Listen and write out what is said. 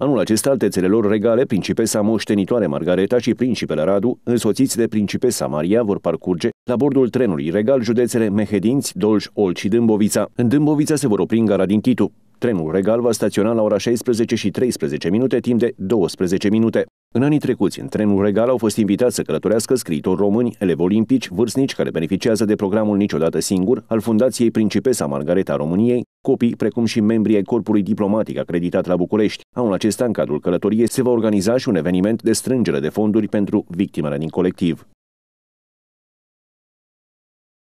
Anul acesta, altețele lor regale, principesa moștenitoare Margareta și principele Radu, însoțiți de principesa Maria, vor parcurge la bordul trenului regal județele Mehedinți, Dolj, Olci și Dâmbovița. În Dâmbovița se vor opri în gara din Titu. Trenul regal va staționa la ora 16 și 13 minute, timp de 12 minute. În anii trecuți, în trenul regal au fost invitați să călătorească scriitori români, elevi olimpici, vârstnici care beneficiază de programul Niciodată Singur al Fundației Principesa Margareta României, Copii, precum și membrii ai corpului diplomatic acreditat la București. Anul acesta, în cadrul călătoriei, se va organiza și un eveniment de strângere de fonduri pentru victimele din colectiv.